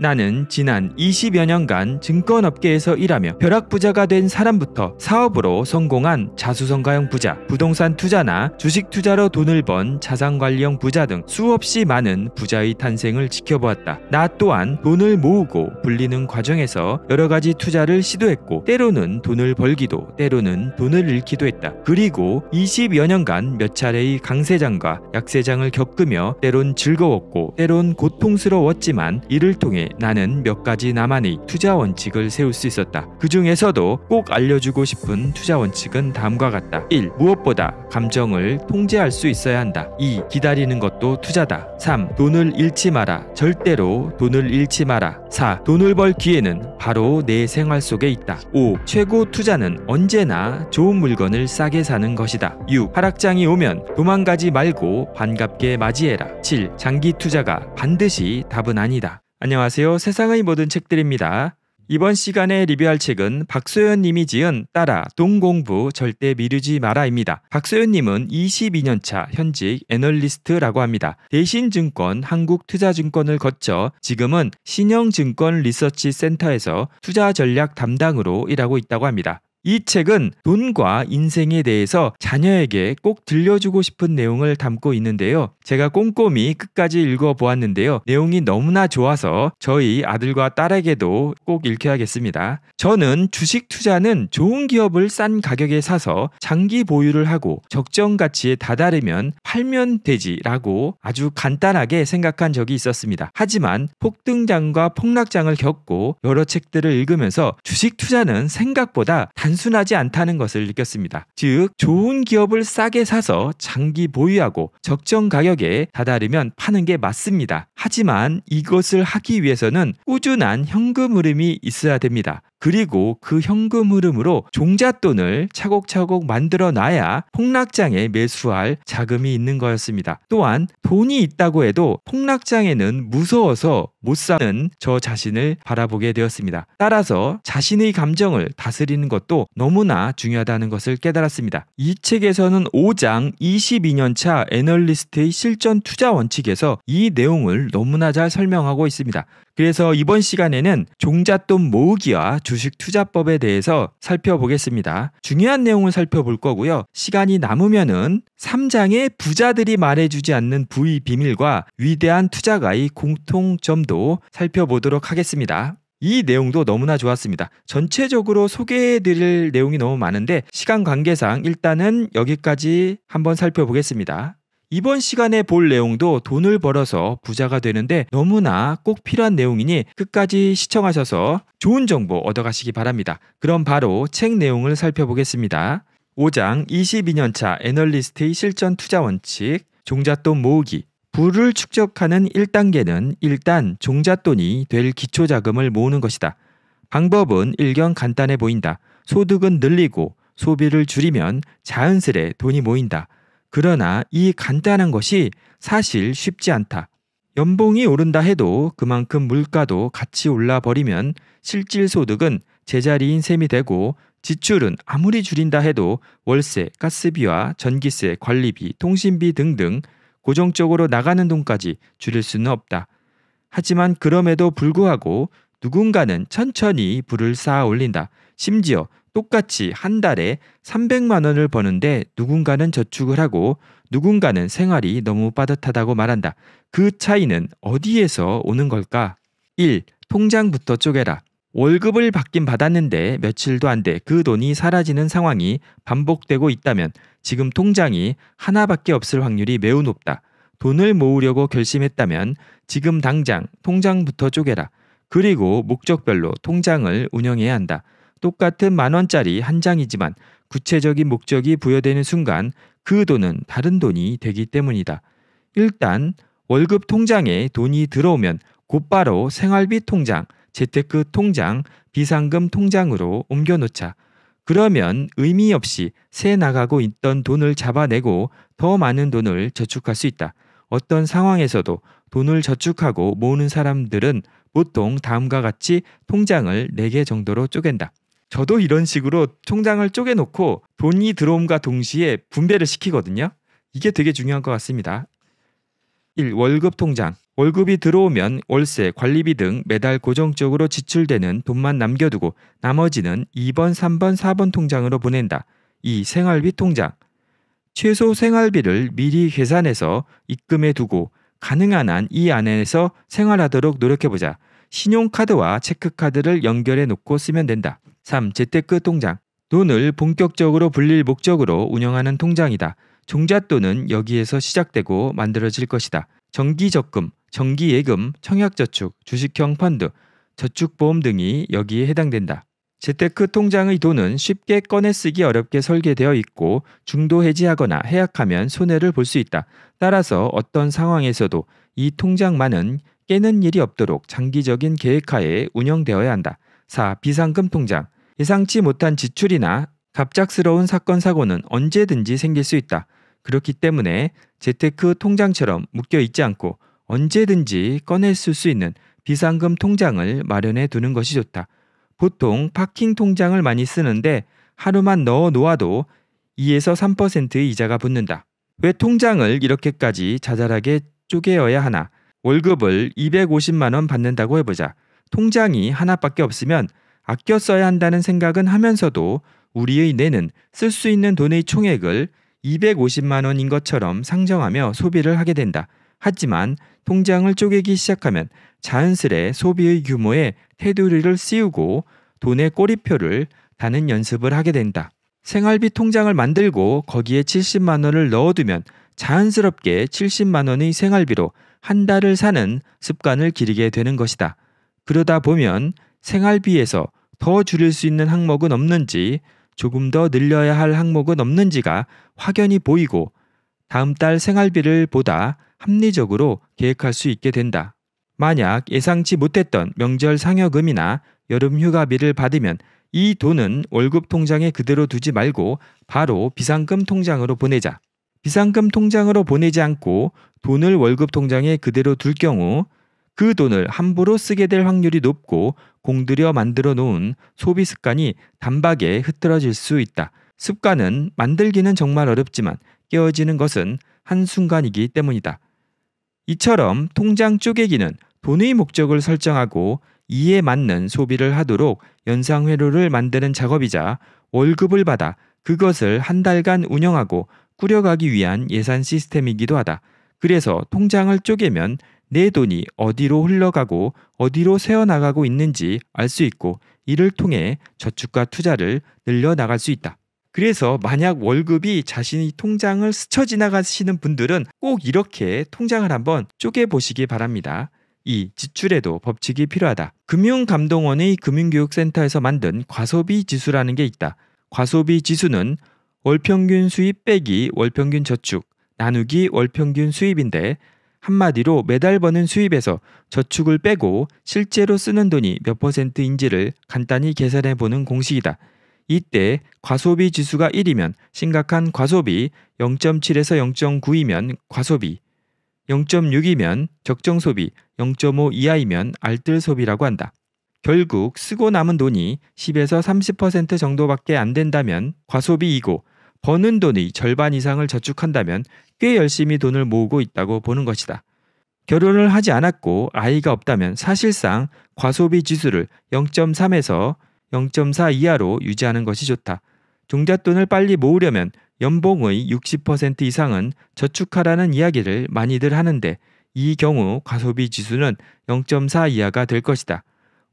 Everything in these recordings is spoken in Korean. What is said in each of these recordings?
나는 지난 20여 년간 증권업계에서 일하며 벼락부자가 된 사람부터 사업으로 성공한 자수성가형 부자, 부동산 투자나 주식 투자로 돈을 번 자산관리형 부자 등 수없이 많은 부자의 탄생을 지켜보았다. 나 또한 돈을 모으고 불리는 과정에서 여러 가지 투자를 시도했고 때로는 돈을 벌기도 때로는 돈을 잃기도 했다. 그리고 20여 년간 몇 차례의 강세장과 약세장을 겪으며 때론 즐거웠고 때론 고통스러웠지만 이를 통해 나는 몇 가지 나만의 투자 원칙을 세울 수 있었다. 그 중에서도 꼭 알려주고 싶은 투자 원칙은 다음과 같다. 1. 무엇보다 감정을 통제할 수 있어야 한다. 2. 기다리는 것도 투자다. 3. 돈을 잃지 마라. 절대로 돈을 잃지 마라. 4. 돈을 벌 기회는 바로 내 생활 속에 있다. 5. 최고 투자는 언제나 좋은 물건을 싸게 사는 것이다. 6. 하락장이 오면 도망가지 말고 반갑게 맞이해라. 7. 장기 투자가 반드시 답은 아니다. 안녕하세요. 세상의 모든 책들입니다. 이번 시간에 리뷰할 책은 박소연 님이 지은 따라 동공부 절대 미루지 마라입니다. 박소연 님은 22년차 현직 애널리스트라고 합니다. 대신증권 한국투자증권을 거쳐 지금은 신영증권 리서치 센터에서 투자 전략 담당으로 일하고 있다고 합니다. 이 책은 돈과 인생에 대해서 자녀에게 꼭 들려주고 싶은 내용을 담고 있는데요. 제가 꼼꼼히 끝까지 읽어보았는데요. 내용이 너무나 좋아서 저희 아들과 딸에게도 꼭 읽혀야겠습니다. 저는 주식 투자는 좋은 기업을 싼 가격에 사서 장기 보유를 하고 적정 가치에 다다르면 팔면 되지라고 아주 간단하게 생각한 적이 있었습니다. 하지만 폭등장과 폭락장을 겪고 여러 책들을 읽으면서 주식 투자는 생각보다 단 단순하지 않다는 것을 느꼈습니다. 즉, 좋은 기업을 싸게 사서 장기 보유하고 적정 가격에 다다르면 파는 게 맞습니다. 하지만 이것을 하기 위해서는 꾸준한 현금 흐름이 있어야 됩니다. 그리고 그 현금 흐름으로 종잣돈을 차곡차곡 만들어 놔야 폭락장에 매수할 자금이 있는 거였습니다. 또한 돈이 있다고 해도 폭락장에는 무서워서 못 사는 저 자신을 바라보게 되었습니다. 따라서 자신의 감정을 다스리는 것도 너무나 중요하다는 것을 깨달았습니다. 이 책에서는 5장 22년차 애널리스트의 실전 투자 원칙에서 이 내용을 너무나 잘 설명하고 있습니다. 그래서 이번 시간에는 종잣돈 모으기와 주식 투자법에 대해서 살펴보겠습니다. 중요한 내용을 살펴볼 거고요. 시간이 남으면은 3장의 부자들이 말해주지 않는 부의 비밀과 위대한 투자가의 공통점도 살펴보도록 하겠습니다. 이 내용도 너무나 좋았습니다. 전체적으로 소개해 드릴 내용이 너무 많은데 시간 관계상 일단은 여기까지 한번 살펴보겠습니다. 이번 시간에 볼 내용도 돈을 벌어서 부자가 되는데 너무나 꼭 필요한 내용이니 끝까지 시청하셔서 좋은 정보 얻어가시기 바랍니다. 그럼 바로 책 내용을 살펴보겠습니다. 5장 22년차 애널리스트의 실전 투자 원칙, 종잣돈 모으기, 부를 축적하는 1단계는 일단 종잣돈이 될 기초자금을 모으는 것이다. 방법은 일견 간단해 보인다. 소득은 늘리고 소비를 줄이면 자연스레 돈이 모인다. 그러나 이 간단한 것이 사실 쉽지 않다. 연봉이 오른다 해도 그만큼 물가도 같이 올라 버리면 실질 소득은 제자리인 셈이 되고 지출은 아무리 줄인다 해도 월세, 가스비와 전기세, 관리비, 통신비 등등 고정적으로 나가는 돈까지 줄일 수는 없다. 하지만 그럼에도 불구하고 누군가는 천천히 불을 쌓아 올린다. 심지어 똑같이 한 달에 300만 원을 버는데 누군가는 저축을 하고 누군가는 생활이 너무 빠듯하다고 말한다. 그 차이는 어디에서 오는 걸까? 1. 통장부터 쪼개라. 월급을 받긴 받았는데 며칠도 안 돼 그 돈이 사라지는 상황이 반복되고 있다면 지금 통장이 하나밖에 없을 확률이 매우 높다. 돈을 모으려고 결심했다면 지금 당장 통장부터 쪼개라. 그리고 목적별로 통장을 운영해야 한다. 똑같은 만 원짜리 한 장이지만 구체적인 목적이 부여되는 순간 그 돈은 다른 돈이 되기 때문이다. 일단 월급 통장에 돈이 들어오면 곧바로 생활비 통장, 재테크 통장, 비상금 통장으로 옮겨놓자. 그러면 의미 없이 새 나가고 있던 돈을 잡아내고 더 많은 돈을 저축할 수 있다. 어떤 상황에서도 돈을 저축하고 모으는 사람들은 보통 다음과 같이 통장을 4개 정도로 쪼갠다. 저도 이런 식으로 통장을 쪼개놓고 돈이 들어옴과 동시에 분배를 시키거든요. 이게 되게 중요한 것 같습니다. 1. 월급 통장. 월급이 들어오면 월세, 관리비 등 매달 고정적으로 지출되는 돈만 남겨두고 나머지는 2번, 3번, 4번 통장으로 보낸다. 2. 생활비 통장. 최소 생활비를 미리 계산해서 입금해 두고 가능한 한 이 안에서 생활하도록 노력해보자. 신용카드와 체크카드를 연결해 놓고 쓰면 된다. 3. 재테크 통장. 돈을 본격적으로 불릴 목적으로 운영하는 통장이다. 종잣돈은 여기에서 시작되고 만들어질 것이다. 정기적금, 정기예금, 청약저축, 주식형 펀드, 저축보험 등이 여기에 해당된다. 재테크 통장의 돈은 쉽게 꺼내 쓰기 어렵게 설계되어 있고 중도 해지하거나 해약하면 손해를 볼 수 있다. 따라서 어떤 상황에서도 이 통장만은 깨는 일이 없도록 장기적인 계획하에 운영되어야 한다. 4. 비상금 통장. 예상치 못한 지출이나 갑작스러운 사건 사고는 언제든지 생길 수 있다. 그렇기 때문에 재테크 통장처럼 묶여 있지 않고 언제든지 꺼내 쓸수 있는 비상금 통장을 마련해 두는 것이 좋다. 보통 파킹 통장을 많이 쓰는데 하루만 넣어 놓아도 2에서 3%의 이자가 붙는다. 왜 통장을 이렇게까지 자잘하게 쪼개어야 하나? 월급을 250만 원 받는다고 해보자. 통장이 하나밖에 없으면 아껴 써야 한다는 생각은 하면서도 우리의 뇌는 쓸 수 있는 돈의 총액을 250만 원인 것처럼 상정하며 소비를 하게 된다. 하지만 통장을 쪼개기 시작하면 자연스레 소비의 규모에 테두리를 씌우고 돈의 꼬리표를 다는 연습을 하게 된다. 생활비 통장을 만들고 거기에 70만 원을 넣어두면 자연스럽게 70만 원의 생활비로 한 달을 사는 습관을 기르게 되는 것이다. 그러다 보면 생활비에서 더 줄일 수 있는 항목은 없는지, 조금 더 늘려야 할 항목은 없는지가 확연히 보이고 다음 달 생활비를 보다 합리적으로 계획할 수 있게 된다. 만약 예상치 못했던 명절 상여금이나 여름 휴가비를 받으면 이 돈은 월급 통장에 그대로 두지 말고 바로 비상금 통장으로 보내자. 비상금 통장으로 보내지 않고 돈을 월급 통장에 그대로 둘 경우 그 돈을 함부로 쓰게 될 확률이 높고 공들여 만들어 놓은 소비 습관이 단박에 흐트러질 수 있다. 습관은 만들기는 정말 어렵지만 깨어지는 것은 한순간이기 때문이다. 이처럼 통장 쪼개기는 돈의 목적을 설정하고 이에 맞는 소비를 하도록 연상회로를 만드는 작업이자 월급을 받아 그것을 한 달간 운영하고 꾸려가기 위한 예산 시스템이기도 하다. 그래서 통장을 쪼개면 내 돈이 어디로 흘러가고 어디로 새어나가고 있는지 알 수 있고 이를 통해 저축과 투자를 늘려나갈 수 있다. 그래서 만약 월급이 자신의 통장을 스쳐 지나가시는 분들은 꼭 이렇게 통장을 한번 쪼개보시기 바랍니다. 이 지출에도 법칙이 필요하다. 금융감독원의 금융교육센터에서 만든 과소비 지수라는 게 있다. 과소비 지수는 월평균 수입 빼기 월평균 저축 나누기 월평균 수입인데 한마디로 매달 버는 수입에서 저축을 빼고 실제로 쓰는 돈이 몇 퍼센트인지를 간단히 계산해 보는 공식이다. 이때 과소비 지수가 1이면 심각한 과소비, 0.7에서 0.9이면 과소비, 0.6이면 적정 소비, 0.5 이하이면 알뜰 소비라고 한다. 결국 쓰고 남은 돈이 10에서 30% 정도밖에 안 된다면 과소비이고 버는 돈의 절반 이상을 저축한다면 꽤 열심히 돈을 모으고 있다고 보는 것이다. 결혼을 하지 않았고 아이가 없다면 사실상 과소비 지수를 0.3에서 0.4 이하로 유지하는 것이 좋다. 종잣돈을 빨리 모으려면 연봉의 60% 이상은 저축하라는 이야기를 많이들 하는데 이 경우 과소비 지수는 0.4 이하가 될 것이다.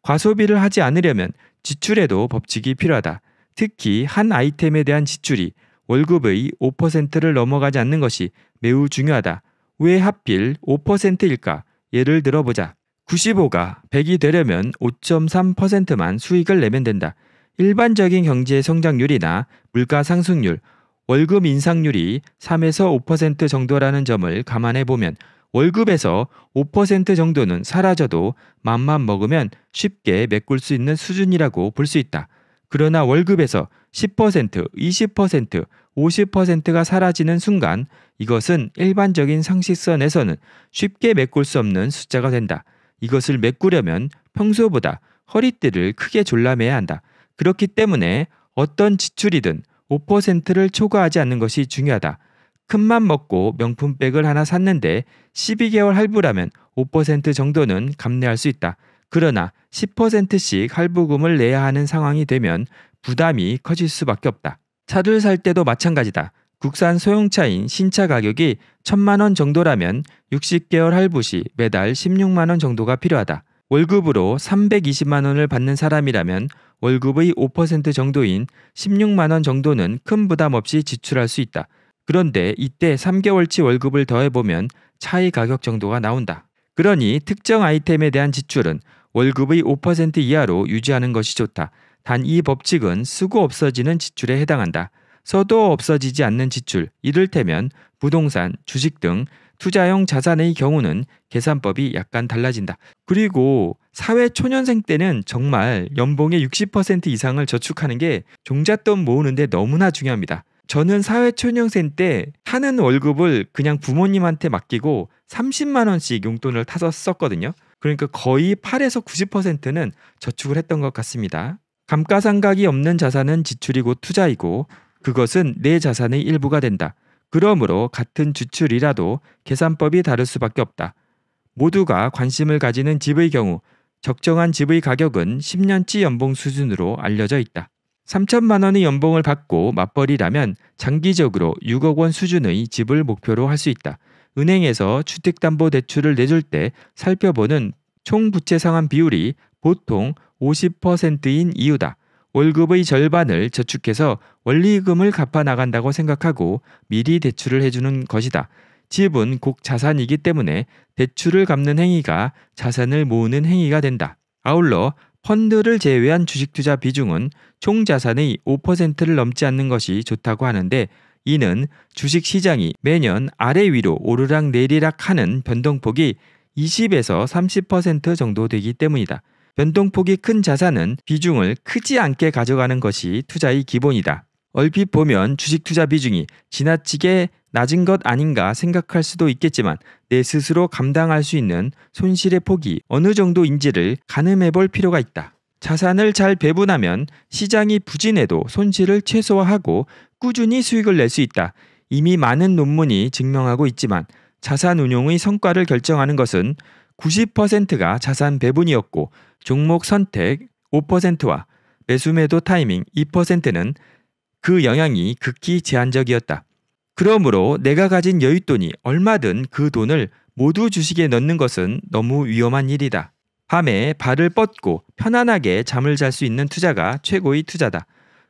과소비를 하지 않으려면 지출에도 법칙이 필요하다. 특히 한 아이템에 대한 지출이 월급의 5%를 넘어가지 않는 것이 매우 중요하다. 왜 하필 5%일까? 예를 들어보자. 95가 100이 되려면 5.3%만 수익을 내면 된다. 일반적인 경제 성장률이나 물가 상승률, 월급 인상률이 3에서 5% 정도라는 점을 감안해 보면 월급에서 5% 정도는 사라져도 맘만 먹으면 쉽게 메꿀 수 있는 수준이라고 볼 수 있다. 그러나 월급에서 10%, 20%, 50%가 사라지는 순간 이것은 일반적인 상식선에서는 쉽게 메꿀 수 없는 숫자가 된다. 이것을 메꾸려면 평소보다 허리띠를 크게 졸라매야 한다. 그렇기 때문에 어떤 지출이든 5%를 초과하지 않는 것이 중요하다. 큰맘 먹고 명품백을 하나 샀는데 12개월 할부라면 5% 정도는 감내할 수 있다. 그러나 10%씩 할부금을 내야 하는 상황이 되면 부담이 커질 수밖에 없다. 차를 살 때도 마찬가지다. 국산 소형차인 신차 가격이 1 천만 원 정도라면 60개월 할부 시 매달 16만 원 정도가 필요하다. 월급으로 320만 원을 받는 사람이라면 월급의 5% 정도인 16만 원 정도는 큰 부담 없이 지출할 수 있다. 그런데 이때 3개월치 월급을 더해보면 차의 가격 정도가 나온다. 그러니 특정 아이템에 대한 지출은 월급의 5% 이하로 유지하는 것이 좋다. 단이 법칙은 쓰고 없어지는 지출에 해당한다. 써도 없어지지 않는 지출, 이를테면 부동산, 주식 등 투자형 자산의 경우는 계산법이 약간 달라진다. 그리고 사회 초년생 때는 정말 연봉의 60% 이상을 저축하는 게 종잣돈 모으는데 너무나 중요합니다. 저는 사회 초년생 때 타는 월급을 그냥 부모님한테 맡기고 30만 원씩 용돈을 타서 썼거든요. 그러니까 거의 8에서 90%는 저축을 했던 것 같습니다. 감가상각이 없는 자산은 지출이고 투자이고 그것은 내 자산의 일부가 된다. 그러므로 같은 지출이라도 계산법이 다를 수밖에 없다. 모두가 관심을 가지는 집의 경우 적정한 집의 가격은 10년치 연봉 수준으로 알려져 있다. 3천만 원의 연봉을 받고 맞벌이라면 장기적으로 6억 원 수준의 집을 목표로 할 수 있다. 은행에서 주택담보대출을 내줄 때 살펴보는 총 부채 상환 비율이 보통 50%인 이유다. 월급의 절반을 저축해서 원리금을 갚아 나간다고 생각하고 미리 대출을 해주는 것이다. 집은 곡 자산이기 때문에 대출을 갚는 행위가 자산을 모으는 행위가 된다. 아울러 펀드를 제외한 주식 투자 비중은 총 자산의 5%를 넘지 않는 것이 좋다고 하는데 이는 주식 시장이 매년 아래 위로 오르락 내리락 하는 변동폭이 20에서 30% 정도 되기 때문이다. 변동폭이 큰 자산은 비중을 크지 않게 가져가는 것이 투자의 기본이다. 얼핏 보면 주식 투자 비중이 지나치게 낮은 것 아닌가 생각할 수도 있겠지만 내 스스로 감당할 수 있는 손실의 폭이 어느 정도인지를 가늠해 볼 필요가 있다. 자산을 잘 배분하면 시장이 부진해도 손실을 최소화하고 꾸준히 수익을 낼 수 있다. 이미 많은 논문이 증명하고 있지만 자산 운용의 성과를 결정하는 것은 90%가 자산 배분이었고 종목 선택 5%와 매수매도 타이밍 2%는 그 영향이 극히 제한적이었다. 그러므로 내가 가진 여윳돈이 얼마든 그 돈을 모두 주식에 넣는 것은 너무 위험한 일이다. 밤에 발을 뻗고 편안하게 잠을 잘 수 있는 투자가 최고의 투자다.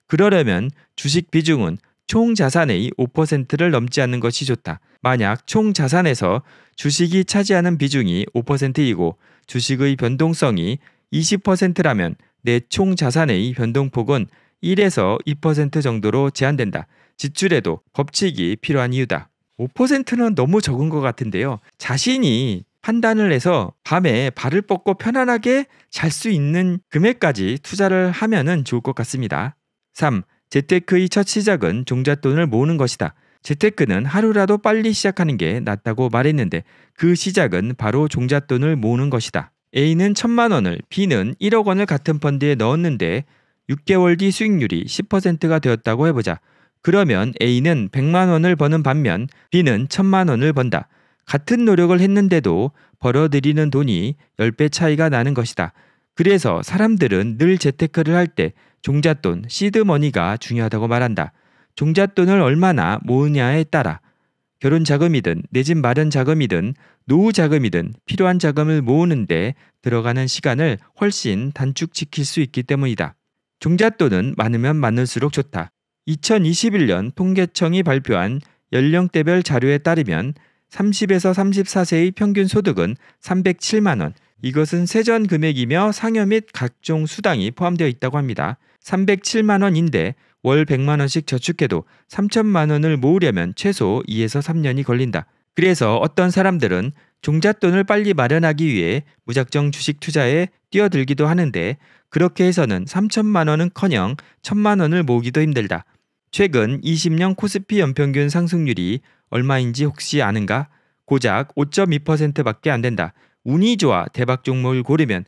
그러려면 주식 비중은 총 자산의 5%를 넘지 않는 것이 좋다. 만약 총 자산에서 주식이 차지하는 비중이 5%이고 주식의 변동성이 20%라면 내 총 자산의 변동폭은 1에서 2% 정도로 제한된다. 지출에도 법칙이 필요한 이유다. 5%는 너무 적은 것 같은데요. 자신이 판단을 해서 밤에 발을 뻗고 편안하게 잘 수 있는 금액까지 투자를 하면 좋을 것 같습니다. 3. 재테크의 첫 시작은 종잣돈을 모으는 것이다. 재테크는 하루라도 빨리 시작하는 게 낫다고 말했는데 그 시작은 바로 종잣돈을 모으는 것이다. A는 천만 원을, B는 1억 원을 같은 펀드에 넣었는데 6개월 뒤 수익률이 10%가 되었다고 해보자. 그러면 A는 100만 원을 버는 반면 B는 천만 원을 번다. 같은 노력을 했는데도 벌어들이는 돈이 10배 차이가 나는 것이다. 그래서 사람들은 늘 재테크를 할 때 종잣돈, 시드머니가 중요하다고 말한다. 종잣돈을 얼마나 모으냐에 따라 결혼 자금이든 내 집 마련 자금이든 노후 자금이든 필요한 자금을 모으는데 들어가는 시간을 훨씬 단축시킬 수 있기 때문이다. 종잣돈은 많으면 많을수록 좋다. 2021년 통계청이 발표한 연령대별 자료에 따르면 30에서 34세의 평균 소득은 307만 원. 이것은 세전 금액이며 상여 및 각종 수당이 포함되어 있다고 합니다. 307만 원인데 월 100만 원씩 저축해도 3천만 원을 모으려면 최소 2에서 3년이 걸린다. 그래서 어떤 사람들은 종잣돈을 빨리 마련하기 위해 무작정 주식 투자에 뛰어들기도 하는데 그렇게 해서는 3천만 원은커녕 1천만 원을 모으기도 힘들다. 최근 20년 코스피 연평균 상승률이 얼마인지 혹시 아는가? 고작 5.2%밖에 안 된다. 운이 좋아 대박 종목을 고르면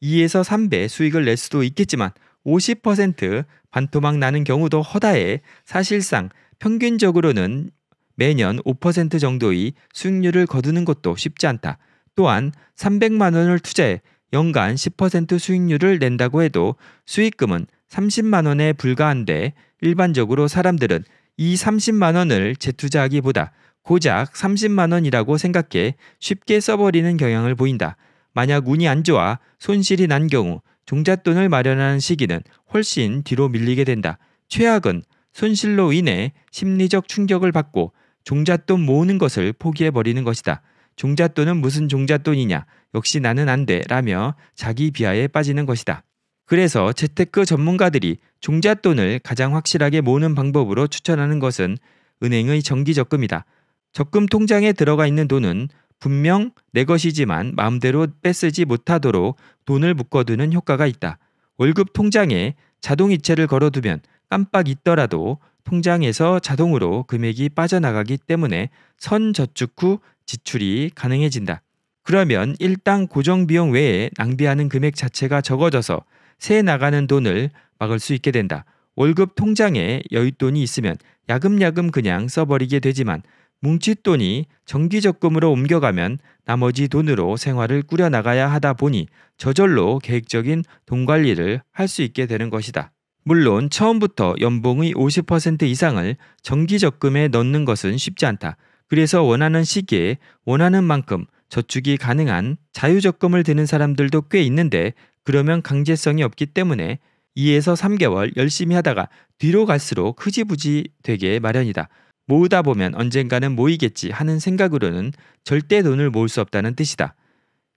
2에서 3배 수익을 낼 수도 있겠지만 50% 반토막 나는 경우도 허다해 사실상 평균적으로는 매년 5% 정도의 수익률을 거두는 것도 쉽지 않다. 또한 300만 원을 투자해 연간 10% 수익률을 낸다고 해도 수익금은 30만 원에 불과한데 일반적으로 사람들은 이 30만 원을 재투자하기보다 고작 30만 원이라고 생각해 쉽게 써버리는 경향을 보인다. 만약 운이 안 좋아 손실이 난 경우 종잣돈을 마련하는 시기는 훨씬 뒤로 밀리게 된다. 최악은 손실로 인해 심리적 충격을 받고 종잣돈 모으는 것을 포기해버리는 것이다. 종잣돈은 무슨 종잣돈이냐? 역시 나는 안 돼. 라며 자기 비하에 빠지는 것이다. 그래서 재테크 전문가들이 종잣돈을 가장 확실하게 모으는 방법으로 추천하는 것은 은행의 정기 적금이다. 적금 통장에 들어가 있는 돈은 분명 내 것이지만 마음대로 빼쓰지 못하도록 돈을 묶어두는 효과가 있다. 월급 통장에 자동이체를 걸어두면 깜빡 잊더라도 통장에서 자동으로 금액이 빠져나가기 때문에 선저축 후 지출이 가능해진다. 그러면 일당 고정비용 외에 낭비하는 금액 자체가 적어져서 새 나가는 돈을 막을 수 있게 된다. 월급 통장에 여윳돈이 있으면 야금야금 그냥 써버리게 되지만 뭉칫돈이 정기적금으로 옮겨가면 나머지 돈으로 생활을 꾸려나가야 하다 보니 저절로 계획적인 돈 관리를 할 수 있게 되는 것이다. 물론 처음부터 연봉의 50% 이상을 정기적금에 넣는 것은 쉽지 않다. 그래서 원하는 시기에 원하는 만큼 저축이 가능한 자유적금을 드는 사람들도 꽤 있는데 그러면 강제성이 없기 때문에 2에서 3개월 열심히 하다가 뒤로 갈수록 흐지부지 되게 마련이다. 모으다 보면 언젠가는 모이겠지 하는 생각으로는 절대 돈을 모을 수 없다는 뜻이다.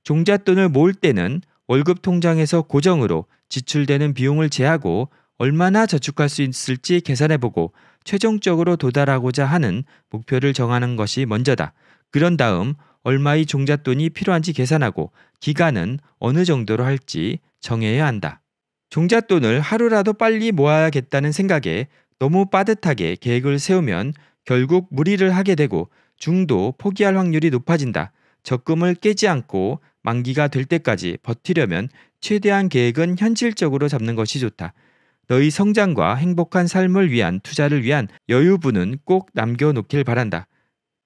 종잣돈을 모을 때는 월급 통장에서 고정으로 지출되는 비용을 제하고 얼마나 저축할 수 있을지 계산해보고 최종적으로 도달하고자 하는 목표를 정하는 것이 먼저다. 그런 다음 얼마의 종잣돈이 필요한지 계산하고 기간은 어느 정도로 할지 정해야 한다. 종잣돈을 하루라도 빨리 모아야겠다는 생각에 너무 빠듯하게 계획을 세우면 결국 무리를 하게 되고 중도 포기할 확률이 높아진다. 적금을 깨지 않고 만기가 될 때까지 버티려면 최대한 계획은 현실적으로 잡는 것이 좋다. 너희 성장과 행복한 삶을 위한 투자를 위한 여유분은 꼭 남겨놓길 바란다.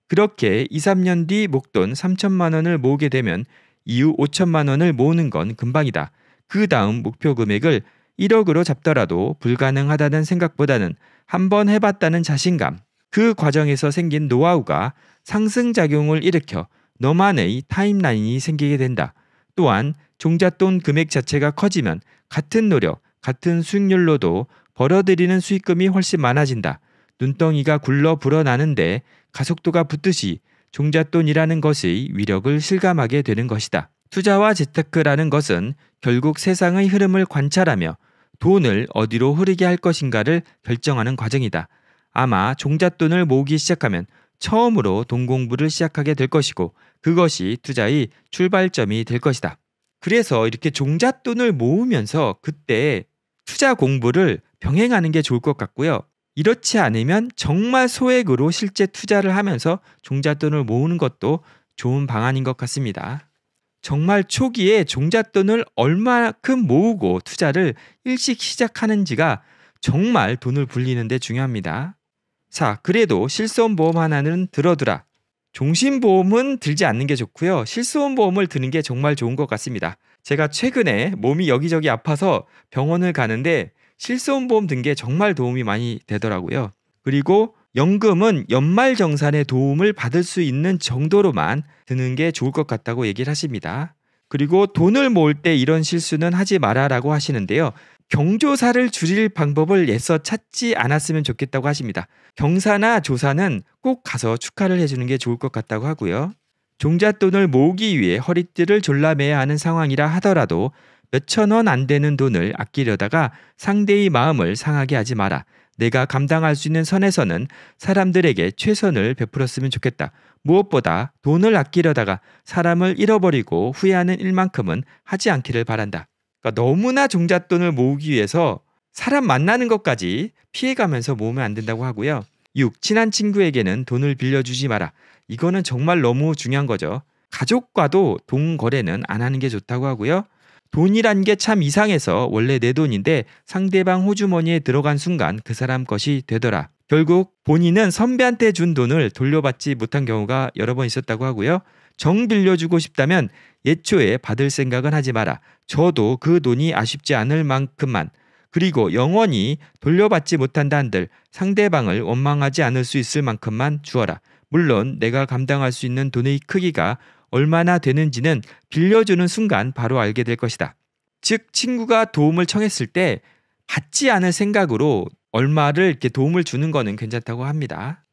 그렇게 2, 3년 뒤 목돈 3천만 원을 모으게 되면 이후 5천만 원을 모으는 건 금방이다. 그 다음 목표 금액을 1억으로 잡더라도 불가능하다는 생각보다는 한번 해봤다는 자신감, 그 과정에서 생긴 노하우가 상승작용을 일으켜 너만의 타임라인이 생기게 된다. 또한 종잣돈 금액 자체가 커지면 같은 노력, 같은 수익률로도 벌어들이는 수익금이 훨씬 많아진다. 눈덩이가 굴러 불어나는데 가속도가 붙듯이 종잣돈이라는 것의 위력을 실감하게 되는 것이다. 투자와 재테크라는 것은 결국 세상의 흐름을 관찰하며 돈을 어디로 흐르게 할 것인가를 결정하는 과정이다. 아마 종잣돈을 모으기 시작하면 처음으로 돈 공부를 시작하게 될 것이고 그것이 투자의 출발점이 될 것이다. 그래서 이렇게 종잣돈을 모으면서 그때 투자 공부를 병행하는 게 좋을 것 같고요. 이렇지 않으면 정말 소액으로 실제 투자를 하면서 종잣돈을 모으는 것도 좋은 방안인 것 같습니다. 정말 초기에 종잣돈을 얼마큼 모으고 투자를 일찍 시작하는지가 정말 돈을 불리는데 중요합니다. 자, 그래도 실손보험 하나는 들어두라. 종신보험은 들지 않는 게 좋고요. 실손보험을 드는 게 정말 좋은 것 같습니다. 제가 최근에 몸이 여기저기 아파서 병원을 가는데 실손보험 든 게 정말 도움이 많이 되더라고요. 그리고 연금은 연말 정산에 도움을 받을 수 있는 정도로만 드는 게 좋을 것 같다고 얘기를 하십니다. 그리고 돈을 모을 때 이런 실수는 하지 마라라고 하시는데요. 경조사를 줄일 방법을 애써 찾지 않았으면 좋겠다고 하십니다. 경사나 조사는 꼭 가서 축하를 해주는 게 좋을 것 같다고 하고요. 종잣돈을 모으기 위해 허리띠를 졸라매야 하는 상황이라 하더라도 몇 천 원 안 되는 돈을 아끼려다가 상대의 마음을 상하게 하지 마라. 내가 감당할 수 있는 선에서는 사람들에게 최선을 베풀었으면 좋겠다. 무엇보다 돈을 아끼려다가 사람을 잃어버리고 후회하는 일만큼은 하지 않기를 바란다. 그러니까 너무나 종잣돈을 모으기 위해서 사람 만나는 것까지 피해가면서 모으면 안 된다고 하고요. 6. 친한 친구에게는 돈을 빌려주지 마라. 이거는 정말 너무 중요한 거죠. 가족과도 돈 거래는 안 하는 게 좋다고 하고요. 돈이란 게 참 이상해서 원래 내 돈인데 상대방 호주머니에 들어간 순간 그 사람 것이 되더라. 결국 본인은 선배한테 준 돈을 돌려받지 못한 경우가 여러 번 있었다고 하고요. 정 빌려주고 싶다면 예초에 받을 생각은 하지 마라. 저도 그 돈이 아쉽지 않을 만큼만 그리고 영원히 돌려받지 못한다 한들 상대방을 원망하지 않을 수 있을 만큼만 주어라. 물론 내가 감당할 수 있는 돈의 크기가 얼마나 되는지는 빌려주는 순간 바로 알게 될 것이다. 즉 친구가 도움을 청했을 때 받지 않을 생각으로 얼마를 이렇게 도움을 주는 것은 괜찮다고 합니다.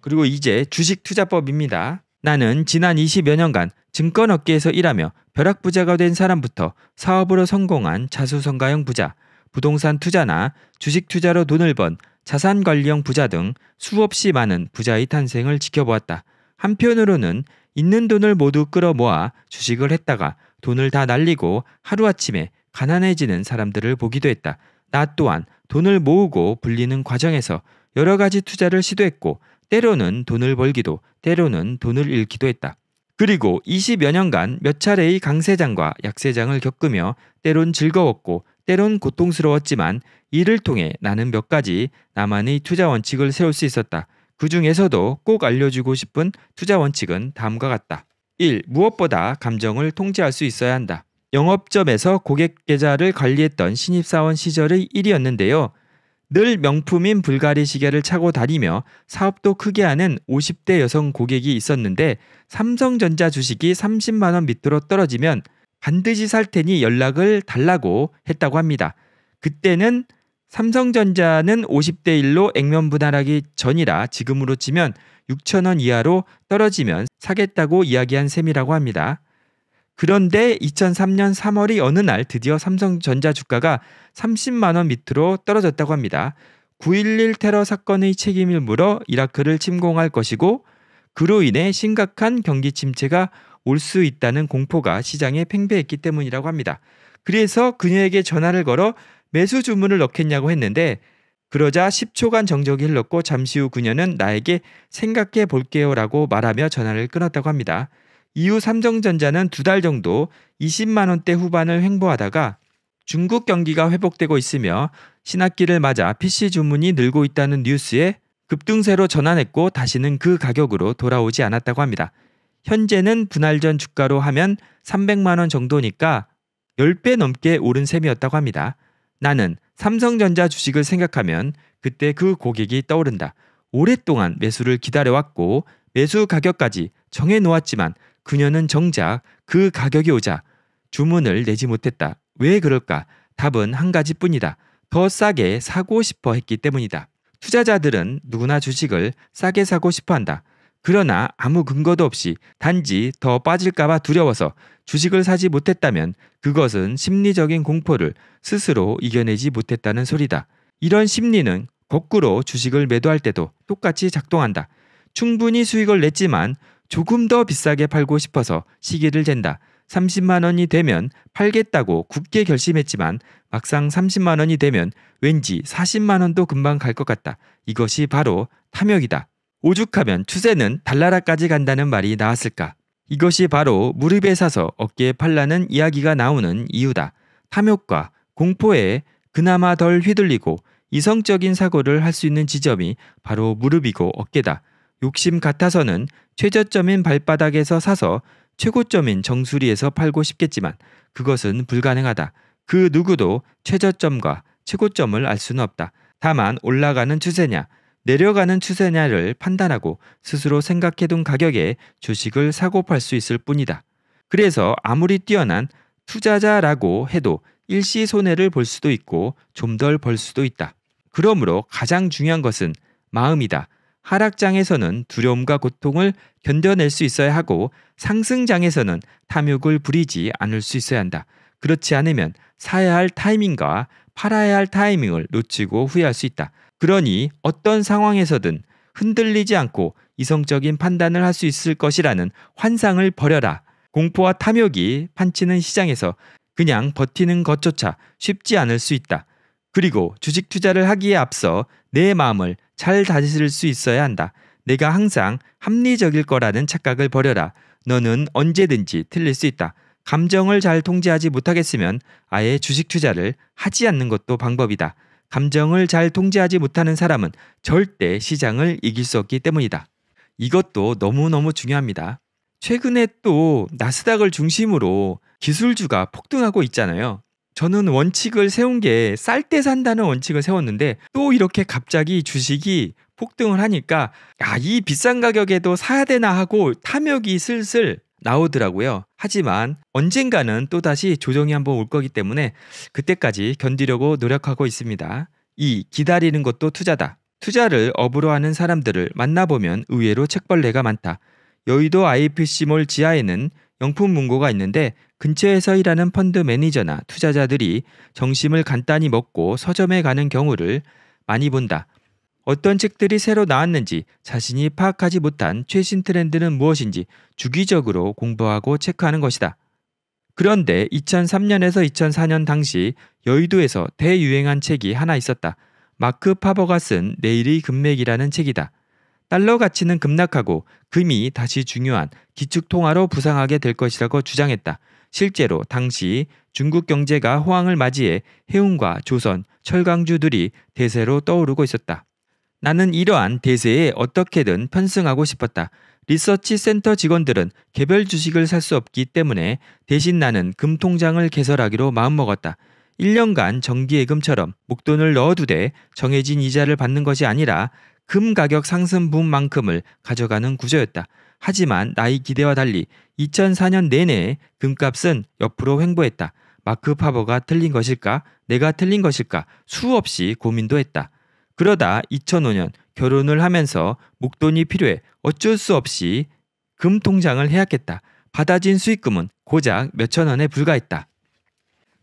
그리고 이제 주식 투자법입니다. 나는 지난 20여 년간 증권업계에서 일하며 벼락부자가 된 사람부터 사업으로 성공한 자수성가형 부자, 부동산 투자나 주식 투자로 돈을 번 자산 관리형 부자 등 수없이 많은 부자의 탄생을 지켜보았다. 한편으로는 있는 돈을 모두 끌어모아 주식을 했다가 돈을 다 날리고 하루아침에 가난해지는 사람들을 보기도 했다. 나 또한 돈을 모으고 불리는 과정에서 여러 가지 투자를 시도했고 때로는 돈을 벌기도 때로는 돈을 잃기도 했다. 그리고 20여 년간 몇 차례의 강세장과 약세장을 겪으며 때론 즐거웠고 때론 고통스러웠지만 이를 통해 나는 몇 가지 나만의 투자 원칙을 세울 수 있었다. 그 중에서도 꼭 알려주고 싶은 투자 원칙은 다음과 같다. 1. 무엇보다 감정을 통제할 수 있어야 한다. 영업점에서 고객 계좌를 관리했던 신입사원 시절의 일이었는데요. 늘 명품인 불가리 시계를 차고 다니며 사업도 크게 하는 50대 여성 고객이 있었는데 삼성전자 주식이 30만 원 밑으로 떨어지면 반드시 살 테니 연락을 달라고 했다고 합니다. 그때는 삼성전자는 50대 1로 액면 분할하기 전이라 지금으로 치면 6천원 이하로 떨어지면 사겠다고 이야기한 셈이라고 합니다. 그런데 2003년 3월이 어느 날 드디어 삼성전자 주가가 30만 원 밑으로 떨어졌다고 합니다. 9.11 테러 사건의 책임을 물어 이라크를 침공할 것이고 그로 인해 심각한 경기 침체가 올 수 있다는 공포가 시장에 팽배했기 때문이라고 합니다. 그래서 그녀에게 전화를 걸어 매수 주문을 넣겠냐고 했는데 그러자 10초간 정적이 흘렀고 잠시 후 그녀는 나에게 생각해 볼게요라고 말하며 전화를 끊었다고 합니다. 이후 삼성전자는 두 달 정도 20만 원대 후반을 횡보하다가 중국 경기가 회복되고 있으며 신학기를 맞아 PC 주문이 늘고 있다는 뉴스에 급등세로 전환했고 다시는 그 가격으로 돌아오지 않았다고 합니다. 현재는 분할 전 주가로 하면 300만 원 정도니까 10배 넘게 오른 셈이었다고 합니다. 나는 삼성전자 주식을 생각하면 그때 그 고객이 떠오른다. 오랫동안 매수를 기다려왔고 매수 가격까지 정해 놓았지만 그녀는 정작 그 가격이 오자 주문을 내지 못했다. 왜 그럴까? 답은 한 가지뿐이다. 더 싸게 사고 싶어 했기 때문이다. 투자자들은 누구나 주식을 싸게 사고 싶어 한다. 그러나 아무 근거도 없이 단지 더 빠질까봐 두려워서 주식을 사지 못했다면 그것은 심리적인 공포를 스스로 이겨내지 못했다는 소리다. 이런 심리는 거꾸로 주식을 매도할 때도 똑같이 작동한다. 충분히 수익을 냈지만 조금 더 비싸게 팔고 싶어서 시기를 잰다. 30만 원이 되면 팔겠다고 굳게 결심했지만 막상 30만 원이 되면 왠지 40만 원도 금방 갈 것 같다. 이것이 바로 탐욕이다. 오죽하면 추세는 달나라까지 간다는 말이 나왔을까? 이것이 바로 무릎에 사서 어깨에 팔라는 이야기가 나오는 이유다. 탐욕과 공포에 그나마 덜 휘둘리고 이성적인 사고를 할 수 있는 지점이 바로 무릎이고 어깨다. 욕심 같아서는 최저점인 발바닥에서 사서 최고점인 정수리에서 팔고 싶겠지만 그것은 불가능하다. 그 누구도 최저점과 최고점을 알 수는 없다. 다만 올라가는 추세냐, 내려가는 추세냐를 판단하고 스스로 생각해둔 가격에 주식을 사고 팔 수 있을 뿐이다. 그래서 아무리 뛰어난 투자자라고 해도 일시 손해를 볼 수도 있고 좀 덜 벌 수도 있다. 그러므로 가장 중요한 것은 마음이다. 하락장에서는 두려움과 고통을 견뎌낼 수 있어야 하고 상승장에서는 탐욕을 부리지 않을 수 있어야 한다. 그렇지 않으면 사야 할 타이밍과 팔아야 할 타이밍을 놓치고 후회할 수 있다. 그러니 어떤 상황에서든 흔들리지 않고 이성적인 판단을 할 수 있을 것이라는 환상을 버려라. 공포와 탐욕이 판치는 시장에서 그냥 버티는 것조차 쉽지 않을 수 있다. 그리고 주식 투자를 하기에 앞서 내 마음을 잘 다스릴 수 있어야 한다. 내가 항상 합리적일 거라는 착각을 버려라. 너는 언제든지 틀릴 수 있다. 감정을 잘 통제하지 못하겠으면 아예 주식 투자를 하지 않는 것도 방법이다. 감정을 잘 통제하지 못하는 사람은 절대 시장을 이길 수 없기 때문이다. 이것도 너무너무 중요합니다. 최근에 또 나스닥을 중심으로 기술주가 폭등하고 있잖아요. 저는 원칙을 세운 게 쌀 때 산다는 원칙을 세웠는데 또 이렇게 갑자기 주식이 폭등을 하니까 야, 이 비싼 가격에도 사야 되나 하고 탐욕이 슬슬 나오더라고요. 하지만 언젠가는 또다시 조정이 한번 올 거기 때문에 그때까지 견디려고 노력하고 있습니다. 이 기다리는 것도 투자다. 투자를 업으로 하는 사람들을 만나보면 의외로 책벌레가 많다. 여의도 IPC몰 지하에는 영품 문고가 있는데 근처에서 일하는 펀드 매니저나 투자자들이 정심을 간단히 먹고 서점에 가는 경우를 많이 본다. 어떤 책들이 새로 나왔는지 자신이 파악하지 못한 최신 트렌드는 무엇인지 주기적으로 공부하고 체크하는 것이다. 그런데 2003년에서 2004년 당시 여의도에서 대유행한 책이 하나 있었다. 마크 파버가 쓴 내일의 금맥이라는 책이다. 달러 가치는 급락하고 금이 다시 중요한 기축통화로 부상하게 될 것이라고 주장했다. 실제로 당시 중국 경제가 호황을 맞이해 해운과 조선, 철강주들이 대세로 떠오르고 있었다. 나는 이러한 대세에 어떻게든 편승하고 싶었다. 리서치 센터 직원들은 개별 주식을 살 수 없기 때문에 대신 나는 금통장을 개설하기로 마음먹었다. 1년간 정기예금처럼 목돈을 넣어두되 정해진 이자를 받는 것이 아니라 금 가격 상승분만큼을 가져가는 구조였다. 하지만 나의 기대와 달리 2004년 내내 금값은 옆으로 횡보했다. 마크 파버가 틀린 것일까? 내가 틀린 것일까? 수없이 고민도 했다. 그러다 2005년 결혼을 하면서 목돈이 필요해 어쩔 수 없이 금 통장을 해약했다. 받아진 수익금은 고작 몇천 원에 불과했다.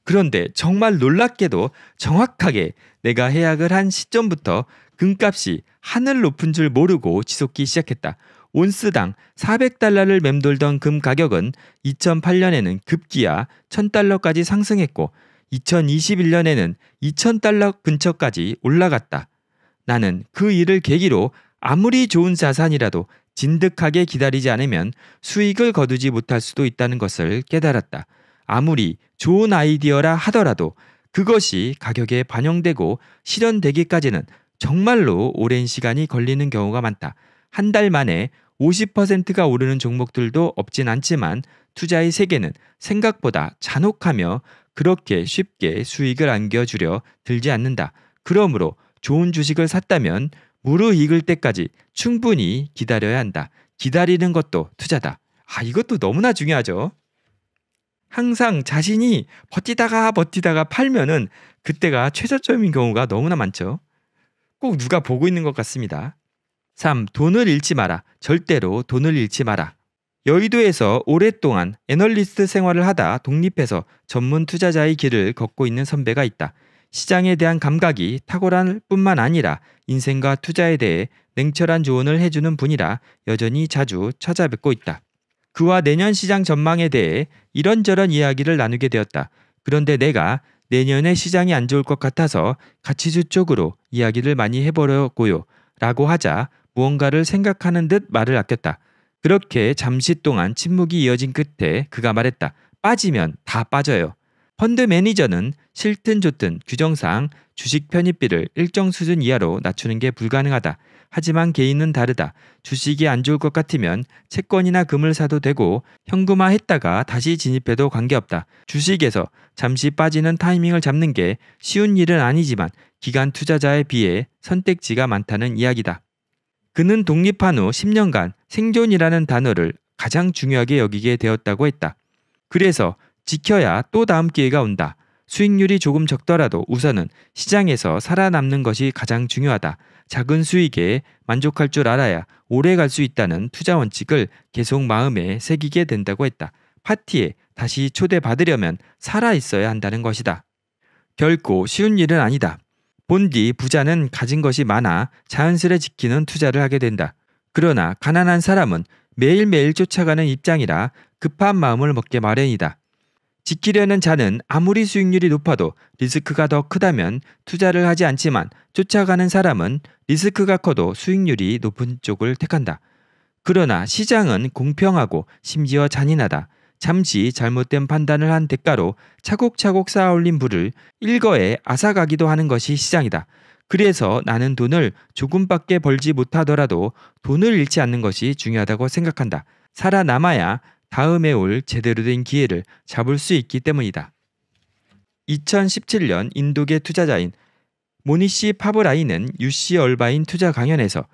그런데 정말 놀랍게도 정확하게 내가 해약을 한 시점부터 금값이 하늘 높은 줄 모르고 치솟기 시작했다. 온스당 400달러를 맴돌던 금 가격은 2008년에는 급기야 1000달러까지 상승했고 2021년에는 2000달러 근처까지 올라갔다. 나는 그 일을 계기로 아무리 좋은 자산이라도 진득하게 기다리지 않으면 수익을 거두지 못할 수도 있다는 것을 깨달았다. 아무리 좋은 아이디어라 하더라도 그것이 가격에 반영되고 실현되기까지는 정말로 오랜 시간이 걸리는 경우가 많다. 한 달 만에 50%가 오르는 종목들도 없진 않지만 투자의 세계는 생각보다 잔혹하며 그렇게 쉽게 수익을 안겨주려 들지 않는다. 그러므로 좋은 주식을 샀다면 무르익을 때까지 충분히 기다려야 한다. 기다리는 것도 투자다. 아, 이것도 너무나 중요하죠. 항상 자신이 버티다가 버티다가 팔면은 그때가 최저점인 경우가 너무나 많죠. 꼭 누가 보고 있는 것 같습니다. 3. 돈을 잃지 마라. 절대로 돈을 잃지 마라. 여의도에서 오랫동안 애널리스트 생활을 하다 독립해서 전문 투자자의 길을 걷고 있는 선배가 있다. 시장에 대한 감각이 탁월한 뿐만 아니라 인생과 투자에 대해 냉철한 조언을 해주는 분이라 여전히 자주 찾아뵙고 있다. 그와 내년 시장 전망에 대해 이런저런 이야기를 나누게 되었다. 그런데 내가 내년에 시장이 안 좋을 것 같아서 가치주 쪽으로 이야기를 많이 해보려고요. 라고 하자 무언가를 생각하는 듯 말을 아꼈다. 그렇게 잠시 동안 침묵이 이어진 끝에 그가 말했다. 빠지면 다 빠져요. 펀드 매니저는 싫든 좋든 규정상 주식 편입비를 일정 수준 이하로 낮추는 게 불가능하다. 하지만 개인은 다르다. 주식이 안 좋을 것 같으면 채권이나 금을 사도 되고 현금화 했다가 다시 진입해도 관계없다. 주식에서 잠시 빠지는 타이밍을 잡는 게 쉬운 일은 아니지만 기간 투자자에 비해 선택지가 많다는 이야기다. 그는 독립한 후 10년간 생존이라는 단어를 가장 중요하게 여기게 되었다고 했다. 그래서 지켜야 또 다음 기회가 온다. 수익률이 조금 적더라도 우선은 시장에서 살아남는 것이 가장 중요하다. 작은 수익에 만족할 줄 알아야 오래 갈 수 있다는 투자 원칙을 계속 마음에 새기게 된다고 했다. 파티에 다시 초대받으려면 살아있어야 한다는 것이다. 결코 쉬운 일은 아니다. 본디 부자는 가진 것이 많아 자연스레 지키는 투자를 하게 된다. 그러나 가난한 사람은 매일매일 쫓아가는 입장이라 급한 마음을 먹게 마련이다. 지키려는 자는 아무리 수익률이 높아도 리스크가 더 크다면 투자를 하지 않지만 쫓아가는 사람은 리스크가 커도 수익률이 높은 쪽을 택한다. 그러나 시장은 공평하고 심지어 잔인하다. 잠시 잘못된 판단을 한 대가로 차곡차곡 쌓아올린 부를 일거에 앗아가기도 하는 것이 시장이다. 그래서 나는 돈을 조금밖에 벌지 못하더라도 돈을 잃지 않는 것이 중요하다고 생각한다. 살아남아야 다음에 올 제대로 된 기회를 잡을 수 있기 때문이다. 2017년 인도계 투자자인 모니시 파브라이는 UC 얼바인 투자 강연에서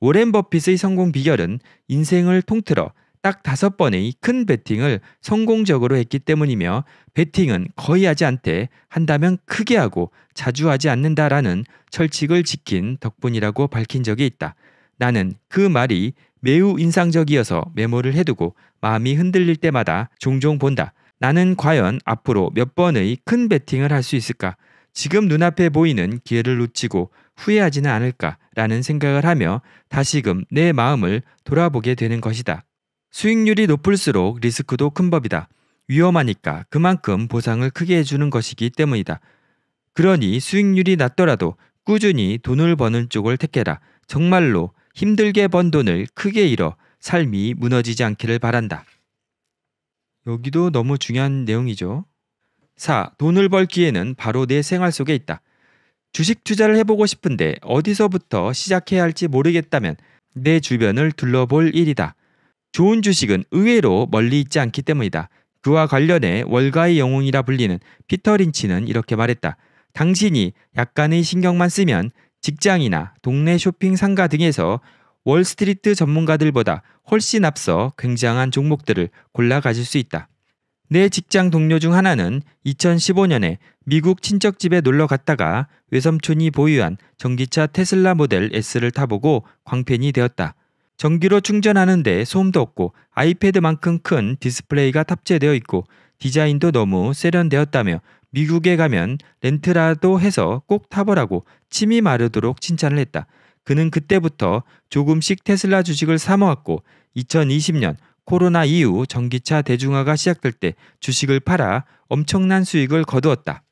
오렌 버핏의 성공 비결은 인생을 통틀어 딱 다섯 번의 큰 베팅을 성공적으로 했기 때문이며 베팅은 거의 하지 않되 한다면 크게 하고 자주 하지 않는다라는 철칙을 지킨 덕분이라고 밝힌 적이 있다. 나는 그 말이 매우 인상적이어서 메모를 해두고 마음이 흔들릴 때마다 종종 본다. 나는 과연 앞으로 몇 번의 큰 배팅을 할 수 있을까? 지금 눈앞에 보이는 기회를 놓치고 후회하지는 않을까라는 생각을 하며 다시금 내 마음을 돌아보게 되는 것이다. 수익률이 높을수록 리스크도 큰 법이다. 위험하니까 그만큼 보상을 크게 해주는 것이기 때문이다. 그러니 수익률이 낮더라도 꾸준히 돈을 버는 쪽을 택해라. 정말로 힘들게 번 돈을 크게 잃어 삶이 무너지지 않기를 바란다. 여기도 너무 중요한 내용이죠. 4. 돈을 벌 기회는 바로 내 생활 속에 있다. 주식 투자를 해보고 싶은데 어디서부터 시작해야 할지 모르겠다면 내 주변을 둘러볼 일이다. 좋은 주식은 의외로 멀리 있지 않기 때문이다. 그와 관련해 월가의 영웅이라 불리는 피터 린치는 이렇게 말했다. 당신이 약간의 신경만 쓰면 직장이나 동네 쇼핑 상가 등에서 월스트리트 전문가들보다 훨씬 앞서 굉장한 종목들을 골라 가질 수 있다. 내 직장 동료 중 하나는 2015년에 미국 친척집에 놀러 갔다가 외삼촌이 보유한 전기차 테슬라 모델 S를 타보고 광팬이 되었다. 전기로 충전하는데 소음도 없고 아이패드만큼 큰 디스플레이가 탑재되어 있고 디자인도 너무 세련되었다며 미국에 가면 렌트라도 해서 꼭 타보라고 침이 마르도록 칭찬을 했다. 그는 그때부터 조금씩 테슬라 주식을 사모았고 2020년 코로나 이후 전기차 대중화가 시작될 때 주식을 팔아 엄청난 수익을 거두었다.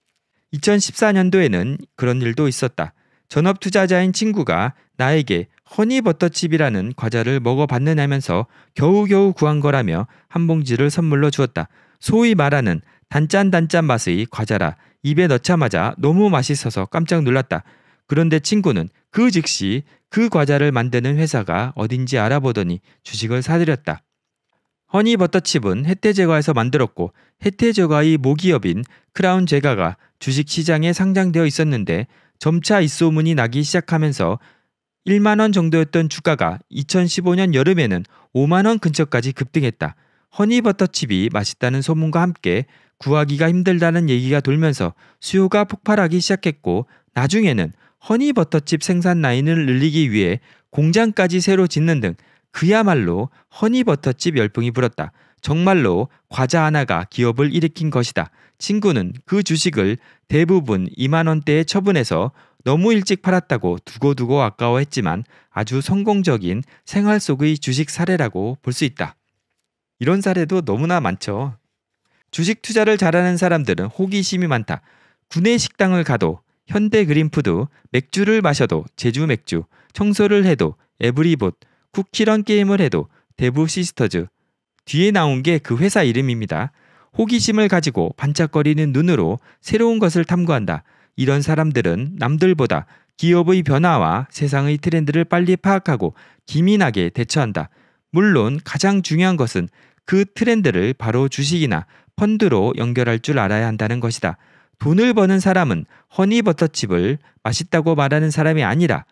2014년도에는 그런 일도 있었다. 전업 투자자인 친구가 나에게 허니버터칩이라는 과자를 먹어봤느냐면서 겨우겨우 구한 거라며 한 봉지를 선물로 주었다. 소위 말하는 단짠단짠 맛의 과자라 입에 넣자마자 너무 맛있어서 깜짝 놀랐다. 그런데 친구는 그 즉시 그 과자를 만드는 회사가 어딘지 알아보더니 주식을 사들였다. 허니버터칩은 해태제과에서 만들었고 해태제과의 모기업인 크라운제과가 주식시장에 상장되어 있었는데 점차 입소문이 나기 시작하면서 1만원 정도였던 주가가 2015년 여름에는 5만원 근처까지 급등했다. 허니버터칩이 맛있다는 소문과 함께 구하기가 힘들다는 얘기가 돌면서 수요가 폭발하기 시작했고 나중에는 허니버터칩 생산 라인을 늘리기 위해 공장까지 새로 짓는 등 그야말로 허니버터칩 열풍이 불었다. 정말로 과자 하나가 기업을 일으킨 것이다. 친구는 그 주식을 대부분 2만원대에 처분해서 너무 일찍 팔았다고 두고두고 아까워했지만 아주 성공적인 생활 속의 주식 사례라고 볼 수 있다. 이런 사례도 너무나 많죠. 주식 투자를 잘하는 사람들은 호기심이 많다. 구내 식당을 가도 현대 그린푸드, 맥주를 마셔도 제주 맥주, 청소를 해도 에브리봇, 쿠키런 게임을 해도 대부 시스터즈. 뒤에 나온 게 그 회사 이름입니다. 호기심을 가지고 반짝거리는 눈으로 새로운 것을 탐구한다. 이런 사람들은 남들보다 기업의 변화와 세상의 트렌드를 빨리 파악하고 기민하게 대처한다. 물론 가장 중요한 것은 그 트렌드를 바로 주식이나 펀드로 연결할 줄 알아야 한다는 것이다. 돈을 버는 사람은 허니버터칩을 맛있다고 말하는 사람이 아니라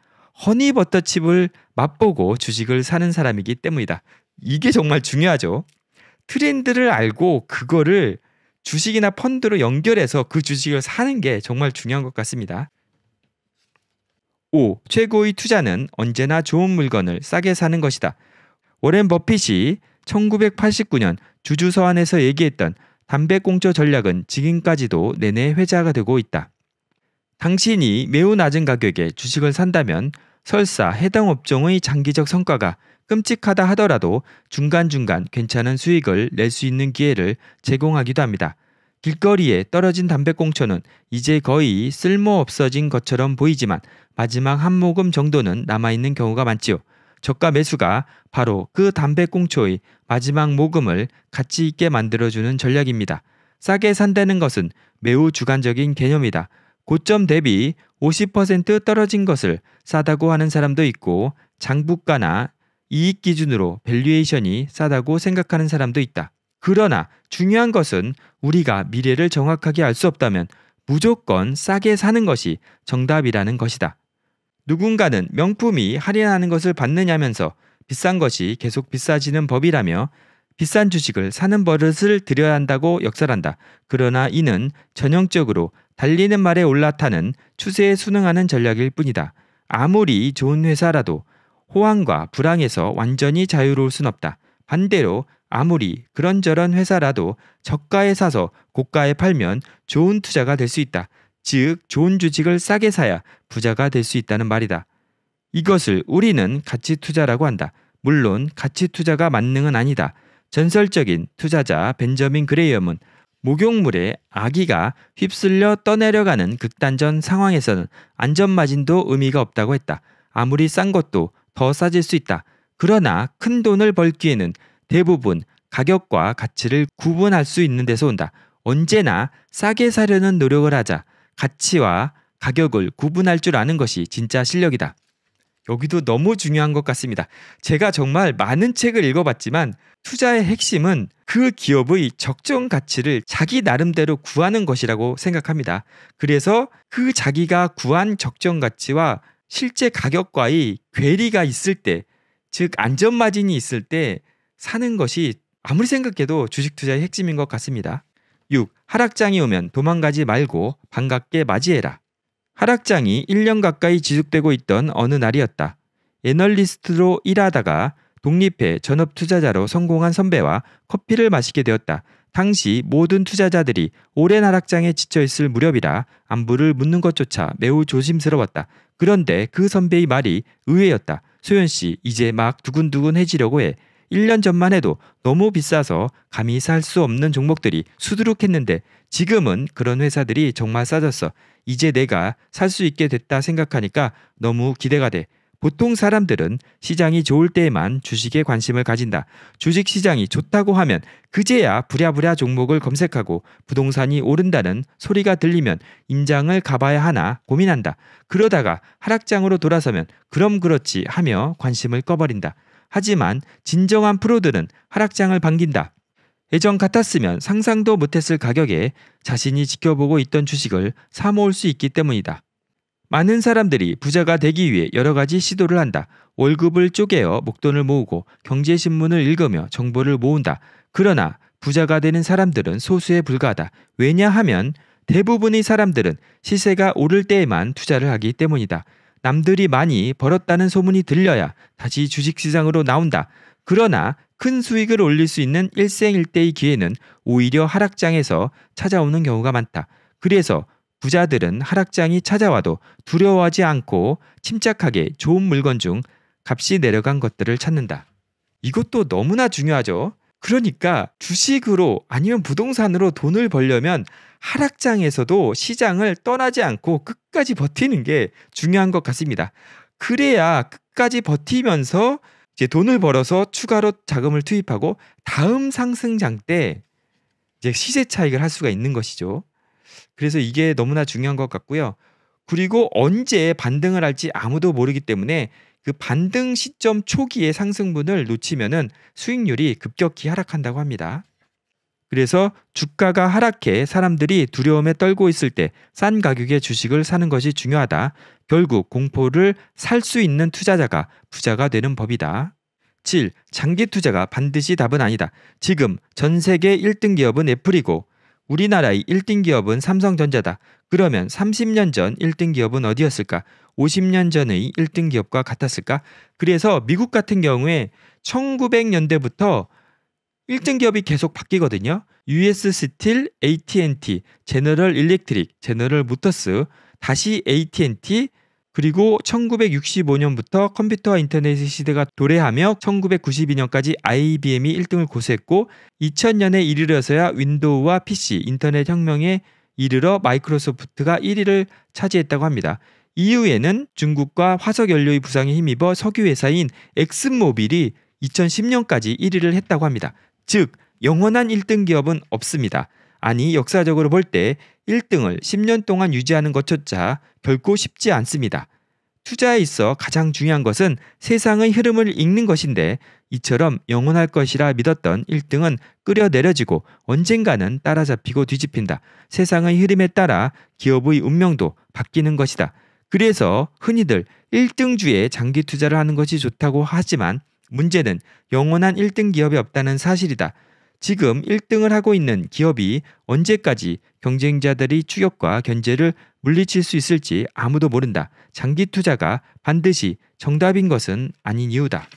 허니버터칩을 맛보고 주식을 사는 사람이기 때문이다. 이게 정말 중요하죠. 트렌드를 알고 그거를 주식이나 펀드로 연결해서 그 주식을 사는 게 정말 중요한 것 같습니다. 5. 최고의 투자는 언제나 좋은 물건을 싸게 사는 것이다. 워렌 버핏이 1989년 주주서한에서 얘기했던 담배꽁초 전략은 지금까지도 내내 회자가 되고 있다. 당신이 매우 낮은 가격에 주식을 산다면 설사 해당 업종의 장기적 성과가 끔찍하다 하더라도 중간중간 괜찮은 수익을 낼 수 있는 기회를 제공하기도 합니다. 길거리에 떨어진 담배꽁초는 이제 거의 쓸모 없어진 것처럼 보이지만 마지막 한 모금 정도는 남아있는 경우가 많지요. 저가 매수가 바로 그 담배꽁초의 마지막 모금을 가치 있게 만들어주는 전략입니다. 싸게 산다는 것은 매우 주관적인 개념이다. 고점 대비 50% 떨어진 것을 싸다고 하는 사람도 있고 장부가나 이익 기준으로 밸류에이션이 싸다고 생각하는 사람도 있다. 그러나 중요한 것은 우리가 미래를 정확하게 알 수 없다면 무조건 싸게 사는 것이 정답이라는 것이다. 누군가는 명품이 할인하는 것을 받느냐면서 비싼 것이 계속 비싸지는 법이라며 비싼 주식을 사는 버릇을 들여야 한다고 역설한다. 그러나 이는 전형적으로 달리는 말에 올라타는 추세에 순응하는 전략일 뿐이다. 아무리 좋은 회사라도 호황과 불황에서 완전히 자유로울 순 없다. 반대로 아무리 그런저런 회사라도 저가에 사서 고가에 팔면 좋은 투자가 될 수 있다. 즉 좋은 주식을 싸게 사야 부자가 될 수 있다는 말이다. 이것을 우리는 가치 투자라고 한다. 물론 가치 투자가 만능은 아니다. 전설적인 투자자 벤저민 그레이엄은 목욕물에 아기가 휩쓸려 떠내려가는 극단전 상황에서는 안전마진도 의미가 없다고 했다. 아무리 싼 것도 더 싸질 수 있다. 그러나 큰 돈을 벌기에는 대부분 가격과 가치를 구분할 수 있는 데서 온다. 언제나 싸게 사려는 노력을 하자. 가치와 가격을 구분할 줄 아는 것이 진짜 실력이다. 여기도 너무 중요한 것 같습니다. 제가 정말 많은 책을 읽어봤지만 투자의 핵심은 그 기업의 적정 가치를 자기 나름대로 구하는 것이라고 생각합니다. 그래서 그 자기가 구한 적정 가치와 실제 가격과의 괴리가 있을 때, 즉 안전마진이 있을 때 사는 것이 아무리 생각해도 주식 투자의 핵심인 것 같습니다. 6. 하락장이 오면 도망가지 말고 반갑게 맞이해라. 하락장이 1년 가까이 지속되고 있던 어느 날이었다. 애널리스트로 일하다가 독립해 전업 투자자로 성공한 선배와 커피를 마시게 되었다. 당시 모든 투자자들이 오랜 하락장에 지쳐 있을 무렵이라 안부를 묻는 것조차 매우 조심스러웠다. 그런데 그 선배의 말이 의외였다. 소연 씨, 이제 막 두근두근해지려고 해. 1년 전만 해도 너무 비싸서 감히 살 수 없는 종목들이 수두룩했는데 지금은 그런 회사들이 정말 싸졌어. 이제 내가 살 수 있게 됐다 생각하니까 너무 기대가 돼. 보통 사람들은 시장이 좋을 때에만 주식에 관심을 가진다. 주식 시장이 좋다고 하면 그제야 부랴부랴 종목을 검색하고 부동산이 오른다는 소리가 들리면 임장을 가봐야 하나 고민한다. 그러다가 하락장으로 돌아서면 그럼 그렇지 하며 관심을 꺼버린다. 하지만 진정한 프로들은 하락장을 반긴다. 예전 같았으면 상상도 못했을 가격에 자신이 지켜보고 있던 주식을 사모을 수 있기 때문이다. 많은 사람들이 부자가 되기 위해 여러 가지 시도를 한다. 월급을 쪼개어 목돈을 모으고 경제신문을 읽으며 정보를 모은다. 그러나 부자가 되는 사람들은 소수에 불과하다. 왜냐하면 대부분의 사람들은 시세가 오를 때에만 투자를 하기 때문이다. 남들이 많이 벌었다는 소문이 들려야 다시 주식시장으로 나온다. 그러나 큰 수익을 올릴 수 있는 일생일대의 기회는 오히려 하락장에서 찾아오는 경우가 많다. 그래서 부자들은 하락장이 찾아와도 두려워하지 않고 침착하게 좋은 물건 중 값이 내려간 것들을 찾는다. 이것도 너무나 중요하죠. 그러니까 주식으로 아니면 부동산으로 돈을 벌려면 하락장에서도 시장을 떠나지 않고 끝까지 버티는 게 중요한 것 같습니다. 그래야 끝까지 버티면서 이제 돈을 벌어서 추가로 자금을 투입하고 다음 상승장 때 이제 시세 차익을 할 수가 있는 것이죠. 그래서 이게 너무나 중요한 것 같고요. 그리고 언제 반등을 할지 아무도 모르기 때문에 그 반등 시점 초기의 상승분을 놓치면은 수익률이 급격히 하락한다고 합니다. 그래서 주가가 하락해 사람들이 두려움에 떨고 있을 때 싼 가격의 주식을 사는 것이 중요하다. 결국 공포를 살 수 있는 투자자가 부자가 되는 법이다. 7. 장기 투자가 반드시 답은 아니다. 지금 전 세계 1등 기업은 애플이고 우리나라의 1등 기업은 삼성전자다. 그러면 30년 전 1등 기업은 어디였을까? 50년 전의 1등 기업과 같았을까? 그래서 미국 같은 경우에 1900년대부터 1등 기업이 계속 바뀌거든요. US 스틸, AT&T, 제너럴 일렉트릭, 제너럴 모터스, 다시 AT&T, 그리고 1965년부터 컴퓨터와 인터넷 시대가 도래하며 1992년까지 IBM이 1등을 고수했고 2000년에 이르러서야 윈도우와 PC, 인터넷 혁명에 이르러 마이크로소프트가 1위를 차지했다고 합니다. 이후에는 중국과 화석연료의 부상에 힘입어 석유회사인 엑슨모빌이 2010년까지 1위를 했다고 합니다. 즉 영원한 1등 기업은 없습니다. 아니 역사적으로 볼 때 1등을 10년 동안 유지하는 것조차 결코 쉽지 않습니다. 투자에 있어 가장 중요한 것은 세상의 흐름을 읽는 것인데 이처럼 영원할 것이라 믿었던 1등은 끌어내려지고 언젠가는 따라잡히고 뒤집힌다. 세상의 흐름에 따라 기업의 운명도 바뀌는 것이다. 그래서 흔히들 1등주에 장기 투자를 하는 것이 좋다고 하지만 문제는 영원한 1등 기업이 없다는 사실이다. 지금 1등을 하고 있는 기업이 언제까지 경쟁자들의 추격과 견제를 물리칠 수 있을지 아무도 모른다. 장기 투자가 반드시 정답인 것은 아닌 이유다.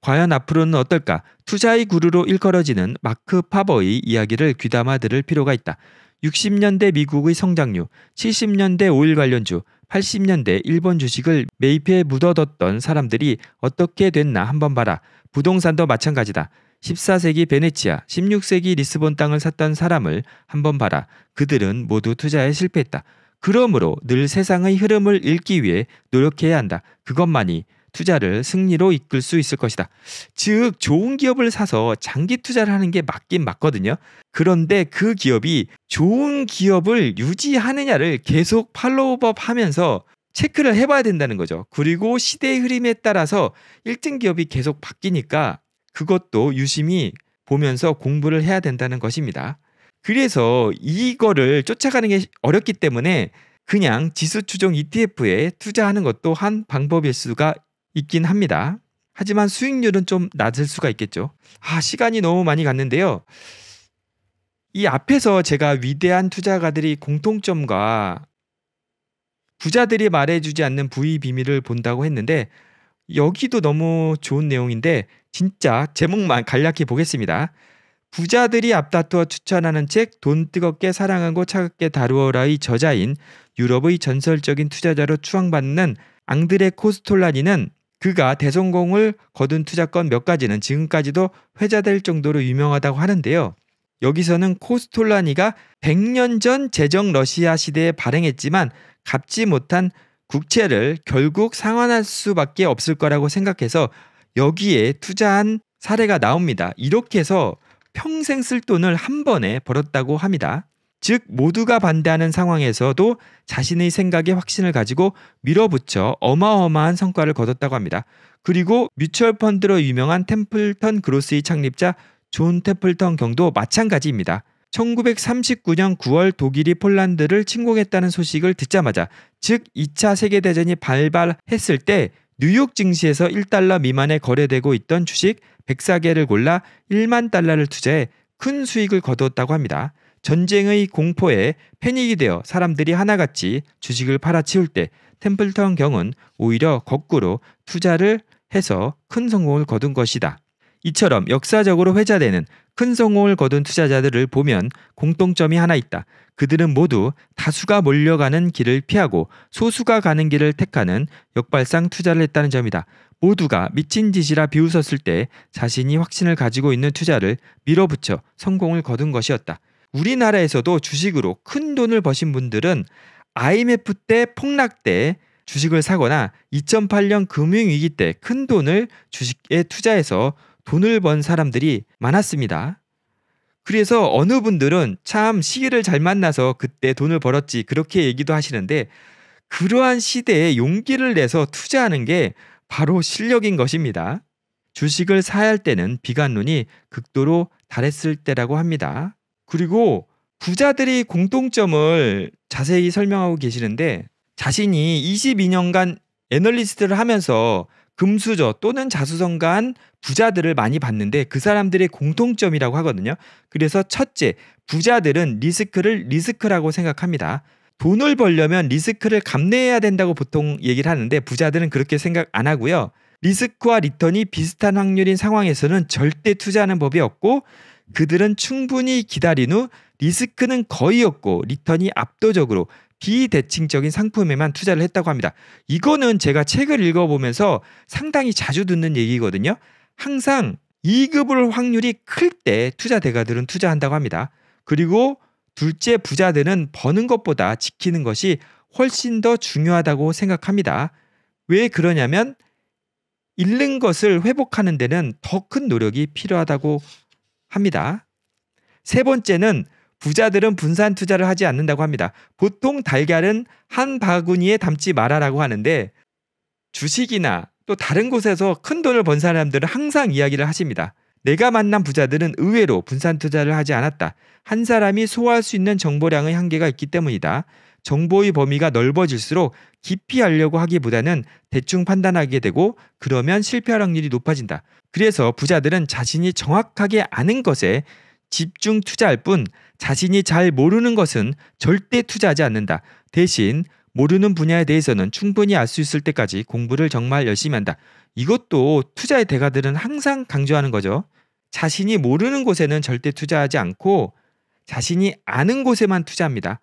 과연 앞으로는 어떨까? 투자의 구루로 일컬어지는 마크 파버의 이야기를 귀담아 들을 필요가 있다. 60년대 미국의 성장률, 70년대 오일 관련주, 80년대 일본 주식을 매입해 묻어뒀던 사람들이 어떻게 됐나 한번 봐라. 부동산도 마찬가지다. 14세기 베네치아, 16세기 리스본 땅을 샀던 사람을 한번 봐라. 그들은 모두 투자에 실패했다. 그러므로 늘 세상의 흐름을 읽기 위해 노력해야 한다. 그것만이 투자를 승리로 이끌 수 있을 것이다. 즉 좋은 기업을 사서 장기 투자를 하는 게 맞긴 맞거든요. 그런데 그 기업이 좋은 기업을 유지하느냐를 계속 팔로우업 하면서 체크를 해봐야 된다는 거죠. 그리고 시대의 흐름에 따라서 1등 기업이 계속 바뀌니까 그것도 유심히 보면서 공부를 해야 된다는 것입니다. 그래서 이거를 쫓아가는 게 어렵기 때문에 그냥 지수 추종 ETF에 투자하는 것도 한 방법일 수가 있긴 합니다. 하지만 수익률은 좀 낮을 수가 있겠죠. 아, 시간이 너무 많이 갔는데요. 이 앞에서 제가 위대한 투자가들이 공통점과 부자들이 말해주지 않는 부의 비밀을 본다고 했는데 여기도 너무 좋은 내용인데 진짜 제목만 간략히 보겠습니다. 부자들이 앞다투어 추천하는 책 돈 뜨겁게 사랑하고 차갑게 다루어라의 저자인 유럽의 전설적인 투자자로 추앙받는 앙드레 코스톨라니는 그가 대성공을 거둔 투자권 몇 가지는 지금까지도 회자될 정도로 유명하다고 하는데요. 여기서는 코스톨라니가 100년 전 제정 러시아 시대에 발행했지만 갚지 못한 국채를 결국 상환할 수밖에 없을 거라고 생각해서 여기에 투자한 사례가 나옵니다. 이렇게 해서 평생 쓸 돈을 한 번에 벌었다고 합니다. 즉 모두가 반대하는 상황에서도 자신의 생각에 확신을 가지고 밀어붙여 어마어마한 성과를 거뒀다고 합니다. 그리고 뮤추얼 펀드로 유명한 템플턴 그로스의 창립자 존 템플턴 경도 마찬가지입니다. 1939년 9월 독일이 폴란드를 침공했다는 소식을 듣자마자 즉 2차 세계대전이 발발했을 때 뉴욕 증시에서 1달러 미만에 거래되고 있던 주식 104개를 골라 1만 달러를 투자해 큰 수익을 거두었다고 합니다. 전쟁의 공포에 패닉이 되어 사람들이 하나같이 주식을 팔아치울 때 템플턴 경은 오히려 거꾸로 투자를 해서 큰 성공을 거둔 것이다. 이처럼 역사적으로 회자되는 큰 성공을 거둔 투자자들을 보면 공통점이 하나 있다. 그들은 모두 다수가 몰려가는 길을 피하고 소수가 가는 길을 택하는 역발상 투자를 했다는 점이다. 모두가 미친 짓이라 비웃었을 때 자신이 확신을 가지고 있는 투자를 밀어붙여 성공을 거둔 것이었다. 우리나라에서도 주식으로 큰 돈을 버신 분들은 IMF 때 폭락 때 주식을 사거나 2008년 금융위기 때 큰 돈을 주식에 투자해서 돈을 번 사람들이 많았습니다. 그래서 어느 분들은 참 시기를 잘 만나서 그때 돈을 벌었지 그렇게 얘기도 하시는데 그러한 시대에 용기를 내서 투자하는 게 바로 실력인 것입니다. 주식을 사야 할 때는 비관론이 극도로 달했을 때라고 합니다. 그리고 부자들이 공통점을 자세히 설명하고 계시는데 자신이 22년간 애널리스트를 하면서 금수저 또는 자수성 가한 부자들을 많이 봤는데 그 사람들의 공통점이라고 하거든요. 그래서 첫째, 부자들은 리스크를 리스크라고 생각합니다. 돈을 벌려면 리스크를 감내해야 된다고 보통 얘기를 하는데 부자들은 그렇게 생각 안 하고요. 리스크와 리턴이 비슷한 확률인 상황에서는 절대 투자하는 법이 없고 그들은 충분히 기다린 후 리스크는 거의 없고 리턴이 압도적으로 비대칭적인 상품에만 투자를 했다고 합니다. 이거는 제가 책을 읽어보면서 상당히 자주 듣는 얘기거든요. 항상 2급을 확률이 클 때 투자 대가들은 투자한다고 합니다. 그리고 둘째 부자들은 버는 것보다 지키는 것이 훨씬 더 중요하다고 생각합니다. 왜 그러냐면 잃는 것을 회복하는 데는 더 큰 노력이 필요하다고 합니다. 세 번째는 부자들은 분산 투자를 하지 않는다고 합니다. 보통 달걀은 한 바구니에 담지 말아라고 하는데 주식이나 또 다른 곳에서 큰 돈을 번 사람들은 항상 이야기를 하십니다. 내가 만난 부자들은 의외로 분산 투자를 하지 않았다. 한 사람이 소화할 수 있는 정보량의 한계가 있기 때문이다. 정보의 범위가 넓어질수록 깊이 알려고 하기보다는 대충 판단하게 되고 그러면 실패할 확률이 높아진다. 그래서 부자들은 자신이 정확하게 아는 것에 집중 투자할 뿐 자신이 잘 모르는 것은 절대 투자하지 않는다. 대신 모르는 분야에 대해서는 충분히 알 수 있을 때까지 공부를 정말 열심히 한다. 이것도 투자의 대가들은 항상 강조하는 거죠. 자신이 모르는 곳에는 절대 투자하지 않고 자신이 아는 곳에만 투자합니다.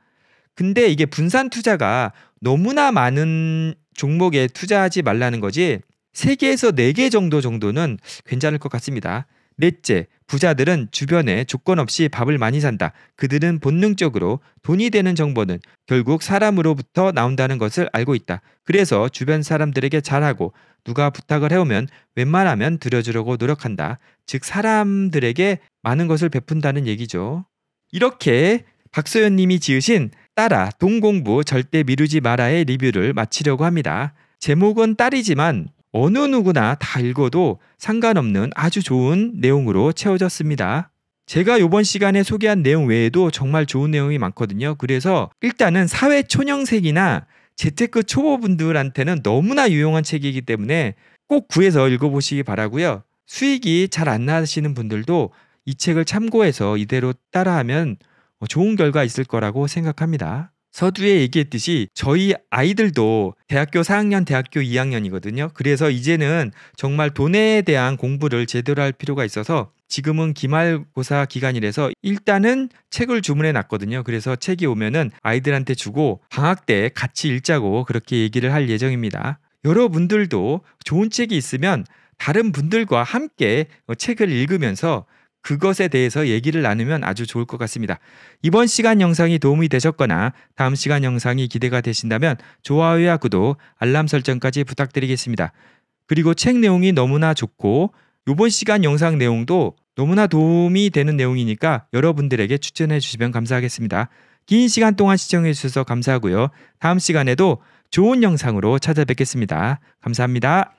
근데 이게 분산 투자가 너무나 많은 종목에 투자하지 말라는 거지 세개에서4개 정도 정도는 괜찮을 것 같습니다. 넷째, 부자들은 주변에 조건 없이 밥을 많이 산다. 그들은 본능적으로 돈이 되는 정보는 결국 사람으로부터 나온다는 것을 알고 있다. 그래서 주변 사람들에게 잘하고 누가 부탁을 해오면 웬만하면 들여주려고 노력한다. 즉, 사람들에게 많은 것을 베푼다는 얘기죠. 이렇게 박소연 님이 지으신 따라 동공부 절대 미루지 마라의 리뷰를 마치려고 합니다. 제목은 딸이지만 어느 누구나 다 읽어도 상관없는 아주 좋은 내용으로 채워졌습니다. 제가 이번 시간에 소개한 내용 외에도 정말 좋은 내용이 많거든요. 그래서 일단은 사회 초년생이나 재테크 초보분들한테는 너무나 유용한 책이기 때문에 꼭 구해서 읽어보시기 바라고요. 수익이 잘 안 나시는 분들도 이 책을 참고해서 이대로 따라하면 뭐 좋은 결과 있을 거라고 생각합니다. 서두에 얘기했듯이 저희 아이들도 대학교 4학년, 대학교 2학년이거든요. 그래서 이제는 정말 돈에 대한 공부를 제대로 할 필요가 있어서 지금은 기말고사 기간이라서 일단은 책을 주문해 놨거든요. 그래서 책이 오면은 아이들한테 주고 방학 때 같이 읽자고 그렇게 얘기를 할 예정입니다. 여러분들도 좋은 책이 있으면 다른 분들과 함께 책을 읽으면서 그것에 대해서 얘기를 나누면 아주 좋을 것 같습니다. 이번 시간 영상이 도움이 되셨거나 다음 시간 영상이 기대가 되신다면 좋아요와 구독, 알람 설정까지 부탁드리겠습니다. 그리고 책 내용이 너무나 좋고 이번 시간 영상 내용도 너무나 도움이 되는 내용이니까 여러분들에게 추천해 주시면 감사하겠습니다. 긴 시간 동안 시청해 주셔서 감사하고요. 다음 시간에도 좋은 영상으로 찾아뵙겠습니다. 감사합니다.